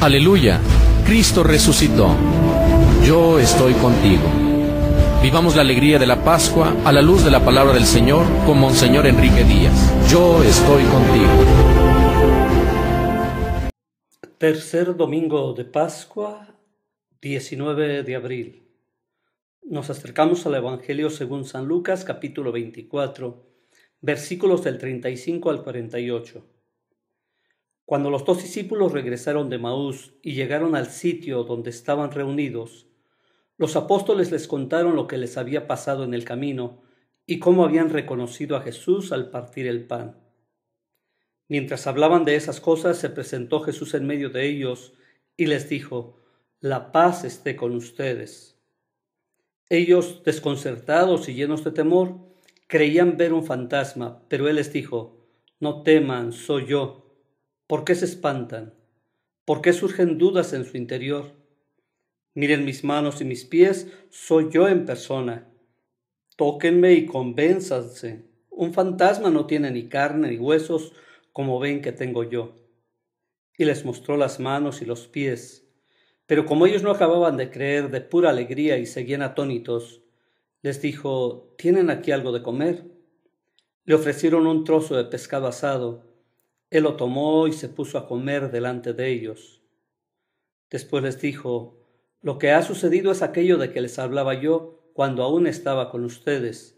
Aleluya, Cristo resucitó. Yo estoy contigo. Vivamos la alegría de la Pascua a la luz de la palabra del Señor con Monseñor Enrique Díaz. Yo estoy contigo. Tercer domingo de Pascua, 19 de abril. Nos acercamos al Evangelio según San Lucas capítulo 24, versículos del 35 al 48. Cuando los dos discípulos regresaron de Maús y llegaron al sitio donde estaban reunidos, los apóstoles les contaron lo que les había pasado en el camino y cómo habían reconocido a Jesús al partir el pan. Mientras hablaban de esas cosas, se presentó Jesús en medio de ellos y les dijo, La paz esté con ustedes. Ellos, desconcertados y llenos de temor, creían ver un fantasma, pero él les dijo, No teman, soy yo ¿Por qué se espantan? ¿Por qué surgen dudas en su interior? Miren mis manos y mis pies, soy yo en persona. Tóquenme y convénzanse. Un fantasma no tiene ni carne ni huesos como ven que tengo yo. Y les mostró las manos y los pies. Pero como ellos no acababan de creer de pura alegría y seguían atónitos, les dijo, ¿tienen aquí algo de comer? Le ofrecieron un trozo de pescado asado él lo tomó y se puso a comer delante de ellos. Después les dijo, Lo que ha sucedido es aquello de que les hablaba yo cuando aún estaba con ustedes,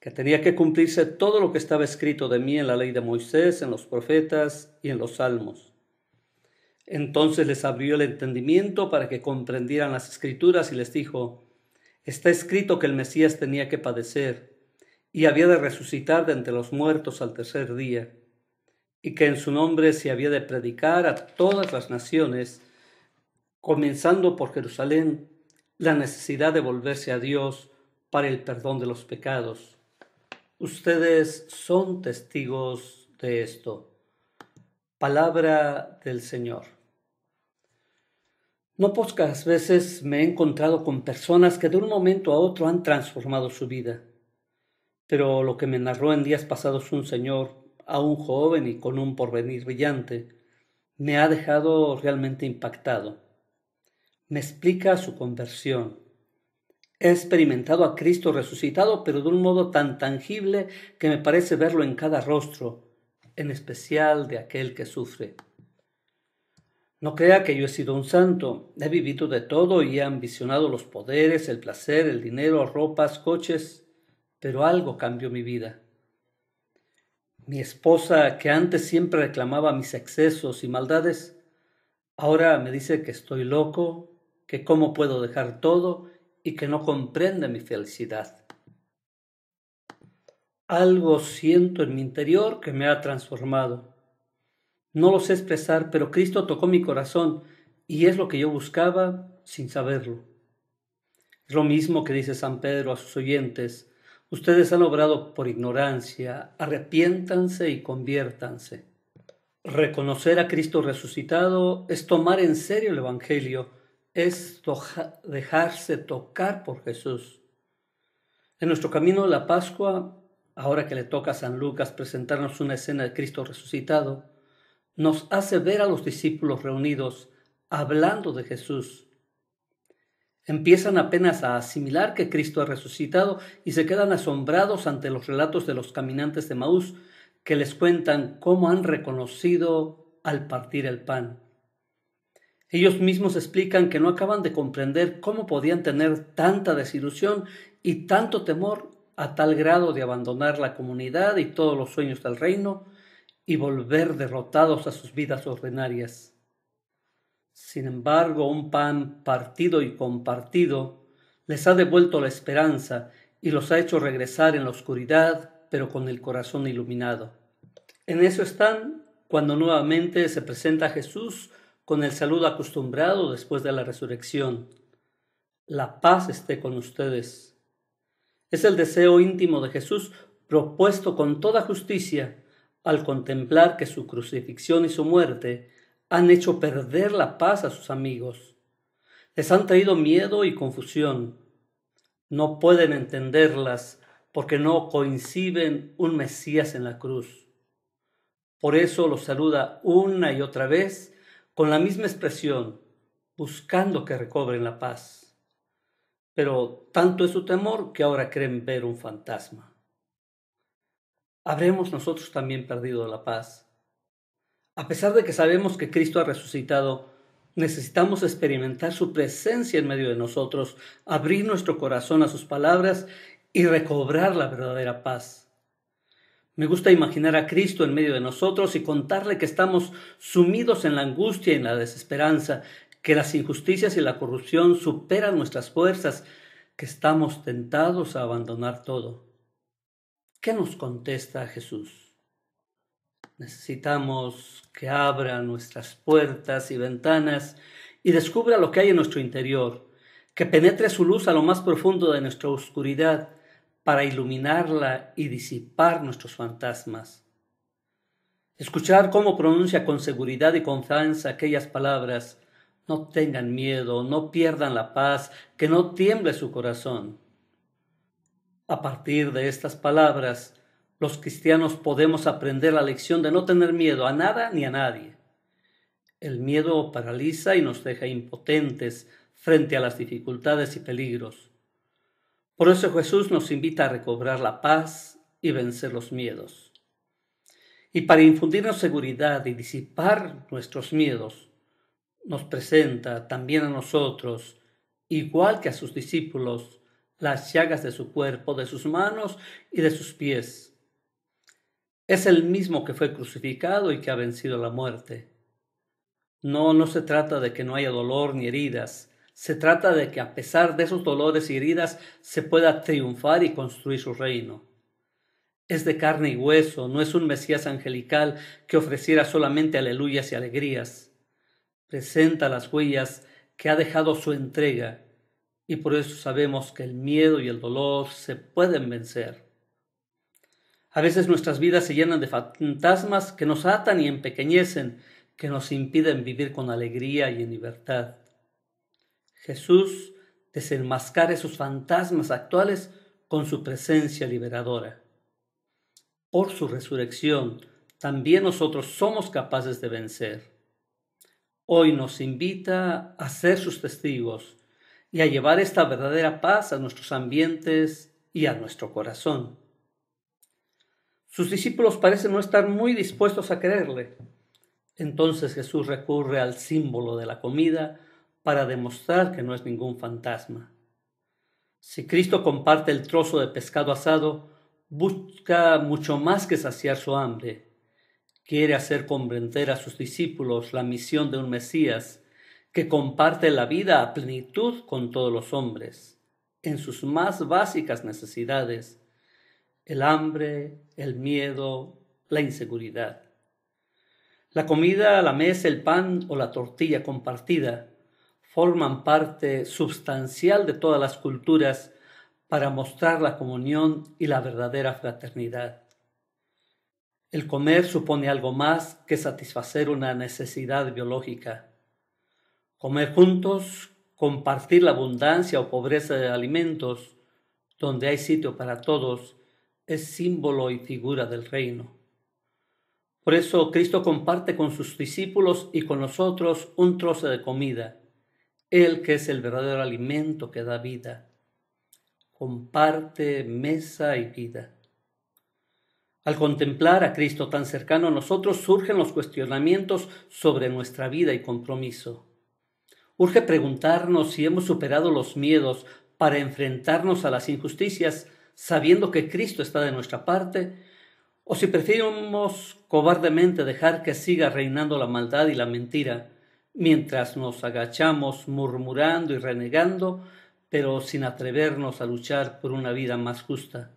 que tenía que cumplirse todo lo que estaba escrito de mí en la ley de Moisés, en los profetas y en los salmos. Entonces les abrió el entendimiento para que comprendieran las escrituras y les dijo, Está escrito que el Mesías tenía que padecer y había de resucitar de entre los muertos al tercer día, y que en su nombre se había de predicar a todas las naciones, comenzando por Jerusalén, la necesidad de volverse a Dios para el perdón de los pecados. Ustedes son testigos de esto. Palabra del Señor. No pocas veces me he encontrado con personas que de un momento a otro han transformado su vida. Pero lo que me narró en días pasados un señor un joven y con un porvenir brillante, me ha dejado realmente impactado. Me explica su conversión. He experimentado a Cristo resucitado, pero de un modo tan tangible que me parece verlo en cada rostro, en especial de aquel que sufre. No crea que yo he sido un santo, he vivido de todo y he ambicionado los poderes, el placer, el dinero, ropas, coches, pero algo cambió mi vida. Mi esposa, que antes siempre reclamaba mis excesos y maldades, ahora me dice que estoy loco, que cómo puedo dejar todo y que no comprende mi felicidad. Algo siento en mi interior que me ha transformado. No lo sé expresar, pero Cristo tocó mi corazón y es lo que yo buscaba sin saberlo. Es lo mismo que dice San Pedro a sus oyentes, Ustedes han obrado por ignorancia, arrepiéntanse y conviértanse. Reconocer a Cristo resucitado es tomar en serio el Evangelio, es dejarse tocar por Jesús. En nuestro camino de la Pascua, ahora que le toca a San Lucas presentarnos una escena de Cristo resucitado, nos hace ver a los discípulos reunidos hablando de Jesús Empiezan apenas a asimilar que Cristo ha resucitado y se quedan asombrados ante los relatos de los caminantes de Maús, que les cuentan cómo han reconocido al partir el pan. Ellos mismos explican que no acaban de comprender cómo podían tener tanta desilusión y tanto temor a tal grado de abandonar la comunidad y todos los sueños del reino y volver derrotados a sus vidas ordinarias. Sin embargo, un pan partido y compartido les ha devuelto la esperanza y los ha hecho regresar en la oscuridad, pero con el corazón iluminado. En eso están cuando nuevamente se presenta Jesús con el saludo acostumbrado después de la resurrección. La paz esté con ustedes. Es el deseo íntimo de Jesús propuesto con toda justicia al contemplar que su crucifixión y su muerte han hecho perder la paz a sus amigos. Les han traído miedo y confusión. No pueden entenderlas porque no coinciden un Mesías en la cruz. Por eso los saluda una y otra vez con la misma expresión, buscando que recobren la paz. Pero tanto es su temor que ahora creen ver un fantasma. Habremos nosotros también perdido la paz a pesar de que sabemos que Cristo ha resucitado, necesitamos experimentar su presencia en medio de nosotros, abrir nuestro corazón a sus palabras y recobrar la verdadera paz. Me gusta imaginar a Cristo en medio de nosotros y contarle que estamos sumidos en la angustia y en la desesperanza, que las injusticias y la corrupción superan nuestras fuerzas, que estamos tentados a abandonar todo. ¿Qué nos contesta Jesús? Necesitamos que abra nuestras puertas y ventanas y descubra lo que hay en nuestro interior, que penetre su luz a lo más profundo de nuestra oscuridad para iluminarla y disipar nuestros fantasmas. Escuchar cómo pronuncia con seguridad y confianza aquellas palabras no tengan miedo, no pierdan la paz, que no tiemble su corazón. A partir de estas palabras, los cristianos podemos aprender la lección de no tener miedo a nada ni a nadie. El miedo paraliza y nos deja impotentes frente a las dificultades y peligros. Por eso Jesús nos invita a recobrar la paz y vencer los miedos. Y para infundirnos seguridad y disipar nuestros miedos, nos presenta también a nosotros, igual que a sus discípulos, las llagas de su cuerpo, de sus manos y de sus pies es el mismo que fue crucificado y que ha vencido la muerte. No, no se trata de que no haya dolor ni heridas. Se trata de que a pesar de esos dolores y heridas se pueda triunfar y construir su reino. Es de carne y hueso, no es un Mesías angelical que ofreciera solamente aleluyas y alegrías. Presenta las huellas que ha dejado su entrega, y por eso sabemos que el miedo y el dolor se pueden vencer. A veces nuestras vidas se llenan de fantasmas que nos atan y empequeñecen, que nos impiden vivir con alegría y en libertad. Jesús desenmascara esos fantasmas actuales con su presencia liberadora. Por su resurrección, también nosotros somos capaces de vencer. Hoy nos invita a ser sus testigos y a llevar esta verdadera paz a nuestros ambientes y a nuestro corazón. Sus discípulos parecen no estar muy dispuestos a creerle. Entonces Jesús recurre al símbolo de la comida para demostrar que no es ningún fantasma. Si Cristo comparte el trozo de pescado asado, busca mucho más que saciar su hambre. Quiere hacer comprender a sus discípulos la misión de un Mesías que comparte la vida a plenitud con todos los hombres, en sus más básicas necesidades, el hambre, el miedo, la inseguridad. La comida, la mesa, el pan o la tortilla compartida forman parte sustancial de todas las culturas para mostrar la comunión y la verdadera fraternidad. El comer supone algo más que satisfacer una necesidad biológica. Comer juntos, compartir la abundancia o pobreza de alimentos, donde hay sitio para todos, es símbolo y figura del reino. Por eso Cristo comparte con sus discípulos y con nosotros un trozo de comida, Él que es el verdadero alimento que da vida. Comparte mesa y vida. Al contemplar a Cristo tan cercano a nosotros surgen los cuestionamientos sobre nuestra vida y compromiso. Urge preguntarnos si hemos superado los miedos para enfrentarnos a las injusticias sabiendo que Cristo está de nuestra parte, o si preferimos cobardemente dejar que siga reinando la maldad y la mentira, mientras nos agachamos murmurando y renegando, pero sin atrevernos a luchar por una vida más justa.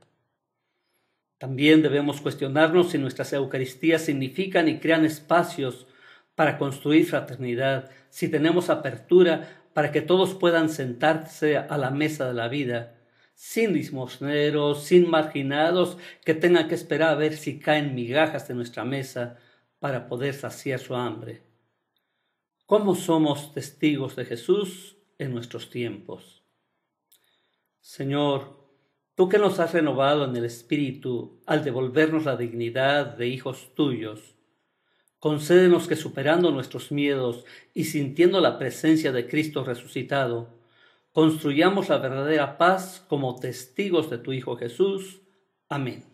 También debemos cuestionarnos si nuestras Eucaristías significan y crean espacios para construir fraternidad, si tenemos apertura para que todos puedan sentarse a la mesa de la vida, sin limosneros, sin marginados que tengan que esperar a ver si caen migajas de nuestra mesa para poder saciar su hambre. ¿Cómo somos testigos de Jesús en nuestros tiempos? Señor, tú que nos has renovado en el Espíritu al devolvernos la dignidad de hijos tuyos, concédenos que superando nuestros miedos y sintiendo la presencia de Cristo resucitado, Construyamos la verdadera paz como testigos de tu Hijo Jesús. Amén.